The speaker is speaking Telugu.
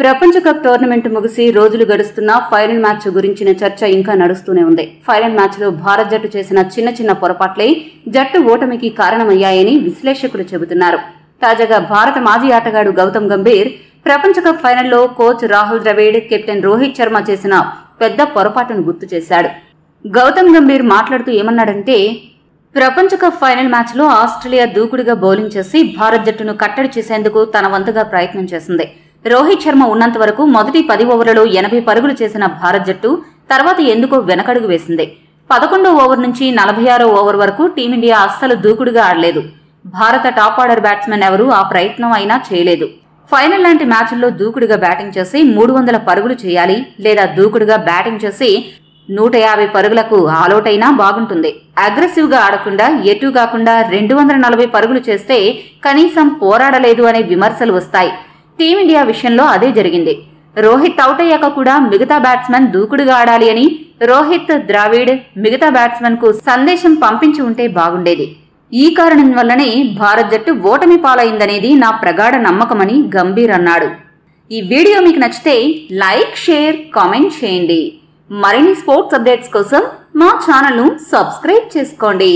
ప్రపంచ కప్ టోర్నమెంట్ ముగిసి రోజులు గడుస్తున్న ఫైనల్ మ్యాచ్ గురించిన చర్చ ఇంకా నడుస్తూనే ఉంది ఫైనల్ మ్యాచ్లో భారత్ జట్టు చేసిన చిన్న చిన్న పొరపాట్లే జట్టు ఓటమికి కారణమయ్యాయని విశ్లేషకులు చెబుతున్నారు తాజాగా భారత మాజీ ఆటగాడు గౌతమ్ గంభీర్ ప్రపంచ కప్ ఫైనల్లో కోచ్ రాహుల్ ద్రవిడ్ కెప్టెన్ రోహిత్ శర్మ చేసిన పెద్ద పొరపాటును గుర్తు చేశాడు గౌతమ్ గంభీర్ మాట్లాడుతూ ఏమన్నాడంటే ప్రపంచ కప్ ఫైనల్ మ్యాచ్లో ఆస్ట్రేలియా దూకుడుగా బౌలింగ్ చేసి భారత్ జట్టును కట్టడి చేసేందుకు తన వంతుగా ప్రయత్నం చేసింది రోహిత్ శర్మ ఉన్నంత వరకు మొదటి పది ఓవర్లలో ఎనభై పరుగులు చేసిన భారత్ జట్టు తర్వాత ఎందుకో వెనకడుగు వేసింది పదకొండో ఓవర్ నుంచి నలభై ఆరో ఓవర్ వరకు టీమిండియా అస్సలు దూకుడుగా ఆడలేదు భారత టాప్ ఆర్డర్ బ్యాట్స్మెన్ ఎవరూ ఆ ప్రయత్నం అయినా చేయలేదు ఫైనల్ లాంటి మ్యాచ్ల్లో దూకుడుగా బ్యాటింగ్ చేసి మూడు వందల పరుగులు చేయాలి లేదా దూకుడుగా బ్యాటింగ్ చేసి నూట యాభై పరుగులకు ఆలౌట్ అయినా బాగుంటుంది అగ్రెసివ్ గా ఆడకుండా ఎటు కాకుండా రెండు వందల నలభై పరుగులు చేస్తే కనీసం పోరాడలేదు అనే విమర్శలు వస్తాయి టీమిండియా విషయంలో అదే జరిగింది రోహిత్ అవుట్ అయ్యాక కూడా మిగతా బ్యాట్స్మెన్ దూకుడుగా ఆడాలి అని రోహిత్ ద్రావిడ్ మిగతా బ్యాట్స్మెన్ కు సందేశం పంపించి ఉంటే బాగుండేది ఈ కారణం వల్లనే భారత్ జట్టు ఓటమి పాలైందనేది నా ప్రగాఢ నమ్మకమని గంభీర్ అన్నాడు ఈ వీడియో మీకు నచ్చితే లైక్ షేర్ కామెంట్ చేయండి మరిన్ని స్పోర్ట్స్ అప్డేట్స్ కోసం మా ఛానల్ను సబ్స్క్రైబ్ చేసుకోండి